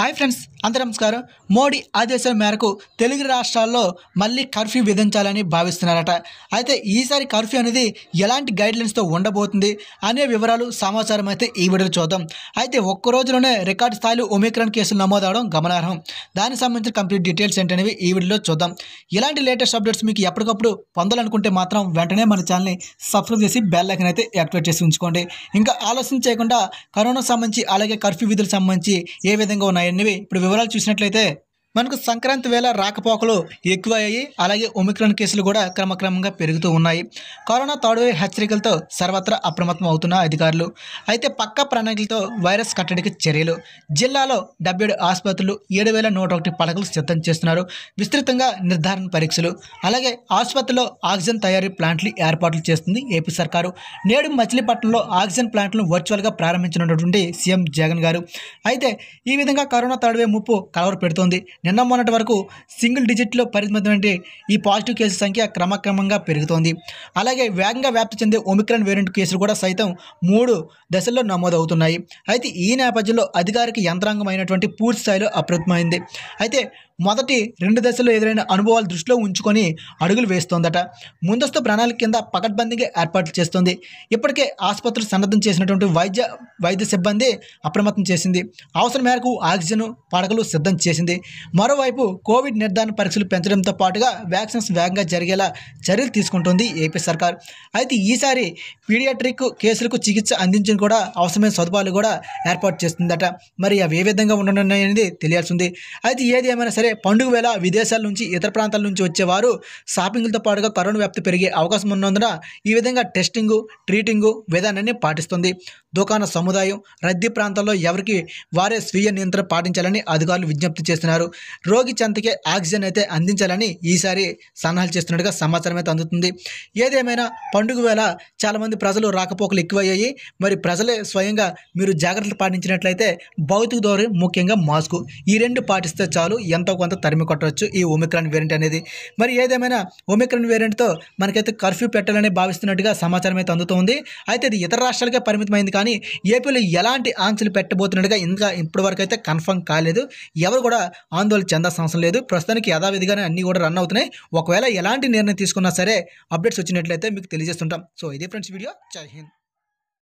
hi friends అందరూ నమస్కారం మోడీ ఆదేశాల మేరకు తెలుగు రాష్ట్రాల్లో మళ్ళీ కర్ఫ్యూ విధించాలని భావిస్తున్నారట అయితే ఈసారి కర్ఫ్యూ అనేది ఎలాంటి గైడ్లైన్స్తో ఉండబోతుంది అనే వివరాలు సమాచారం అయితే ఈ వీడియోలో చూద్దాం అయితే ఒక్క రోజులోనే రికార్డ్ స్థాయిలో ఒమిక్రాన్ కేసులు నమోదవడం గమనార్హం దానికి సంబంధించిన కంప్లీట్ డీటెయిల్స్ ఏంటనేవి ఈ వీడియోలో చూద్దాం ఇలాంటి లేటెస్ట్ అప్డేట్స్ మీకు ఎప్పటికప్పుడు పొందాలనుకుంటే మాత్రం వెంటనే మన ఛానల్ని సబ్స్క్రైబ్ చేసి బెల్ ఐకన్ అయితే యాక్టివేట్ చేసి ఉంచుకోండి ఇంకా ఆలోచన చేయకుండా కరోనా సంబంధించి అలాగే కర్ఫ్యూ విధులకు సంబంధించి ఏ విధంగా ఉన్నాయి అవన్నీ ఇప్పుడు వివరాలు చూసినట్లయితే మనకు సంక్రాంతి వేళ రాకపోకలు ఎక్కువ అయ్యాయి అలాగే ఒమిక్రాన్ కేసులు కూడా క్రమక్రమంగా పెరుగుతూ ఉన్నాయి కరోనా థర్డ్ వేవ్ హెచ్చరికలతో సర్వత్రా అప్రమత్తం అవుతున్న అధికారులు అయితే పక్క ప్రణాళికలతో వైరస్ కట్టడికి చర్యలు జిల్లాలో డెబ్బై ఏడు ఆసుపత్రులు ఏడు వేల నూట ఒకటి పడకలు సిద్ధం చేస్తున్నారు విస్తృతంగా నిర్ధారణ పరీక్షలు అలాగే ఆసుపత్రిలో ఆక్సిజన్ తయారీ ప్లాంట్లు ఏర్పాట్లు చేస్తుంది ఏపీ సర్కారు నేడు మచిలీపట్నంలో ఆక్సిజన్ ప్లాంట్లను వర్చువల్గా ప్రారంభించనున్నటువంటి సీఎం జగన్ గారు అయితే ఈ విధంగా కరోనా థర్డ్ వేవ్ ముప్పు కలవర పెడుతోంది నిన్న మొన్నటి వరకు సింగిల్ డిజిట్లో పరిమితమైన ఈ పాజిటివ్ కేసుల సంఖ్య క్రమక్రమంగా పెరుగుతోంది అలాగే వేగంగా వ్యాప్తి చెందే ఒమిక్రాన్ వేరియంట్ కేసులు కూడా సైతం మూడు దశల్లో నమోదవుతున్నాయి అయితే ఈ నేపథ్యంలో అధికారిక యంత్రాంగం అయినటువంటి పూర్తి స్థాయిలో అప్రమత్తమైంది అయితే మొదటి రెండు దశలో ఎదురైన అనుభవాలు దృష్టిలో ఉంచుకొని అడుగులు వేస్తోందట ముందస్తు ప్రణాళిక కింద పకడ్బందీగా ఏర్పాట్లు చేస్తోంది ఇప్పటికే ఆసుపత్రి సన్నద్ధం చేసినటువంటి వైద్య వైద్య సిబ్బంది అప్రమత్తం చేసింది అవసరం మేరకు ఆక్సిజన్ పడకలు సిద్ధం చేసింది మరోవైపు కోవిడ్ నిర్ధారణ పరీక్షలు పెంచడంతో పాటుగా వ్యాక్సిన్స్ వేగంగా జరిగేలా చర్యలు తీసుకుంటోంది ఏపీ సర్కార్ అయితే ఈసారి పీడియాట్రిక్ కేసులకు చికిత్స అందించిన కూడా అవసరమైన సదుపాయాలు కూడా ఏర్పాటు చేస్తుందట మరి అవి ఏ విధంగా ఉండనున్నాయనేది తెలియాల్సింది అయితే ఏది ఏమైనా సరే సరే పండుగ వేళ విదేశాల నుంచి ఇతర ప్రాంతాల నుంచి వచ్చేవారు షాపింగ్లతో పాటుగా కరోనా వ్యాప్తి పెరిగే అవకాశం ఉన్నందున ఈ విధంగా టెస్టింగు ట్రీటింగు విధానాన్ని పాటిస్తుంది దుకాణ సముదాయం రద్దీ ప్రాంతాల్లో ఎవరికి వారే స్వీయ నియంత్రణ పాటించాలని అధికారులు విజ్ఞప్తి చేస్తున్నారు రోగి చెంతకే ఆక్సిజన్ అయితే అందించాలని ఈసారి సన్నాహాలు చేస్తున్నట్టుగా సమాచారం అయితే అందుతుంది ఏదేమైనా పండుగ వేళ చాలామంది ప్రజలు రాకపోకలు ఎక్కువయ్యాయి మరి ప్రజలే స్వయంగా మీరు జాగ్రత్తలు పాటించినట్లయితే భౌతిక దూరం ముఖ్యంగా మాస్కు ఈ రెండు పాటిస్తే చాలు ఎంతో కొంత తరిమి కొట్టవచ్చు ఈ ఒమిక్రాన్ వేరియంట్ అనేది మరి ఏదేమైనా ఒమిక్రాన్ వేరియంట్తో మనకైతే కర్ఫ్యూ పెట్టాలని భావిస్తున్నట్టుగా సమాచారం అయితే అందుతుంది అయితే ఇది ఇతర రాష్ట్రాలకే పరిమితమైంది కానీ కానీ ఏపీలో ఎలాంటి ఆంక్షలు పెట్టబోతున్నట్టుగా ఇంకా ఇప్పటివరకు అయితే కన్ఫర్మ్ కాలేదు ఎవరు కూడా ఆందోళన చెందాల్సిన అవసరం లేదు ప్రస్తుతానికి యథావిధిగానే అన్నీ కూడా రన్ అవుతున్నాయి ఒకవేళ ఎలాంటి నిర్ణయం తీసుకున్నా సరే అప్డేట్స్ వచ్చినట్లయితే మీకు తెలియజేస్తుంటాం సో ఇదే ఫ్రెండ్స్ వీడియో జై హింద్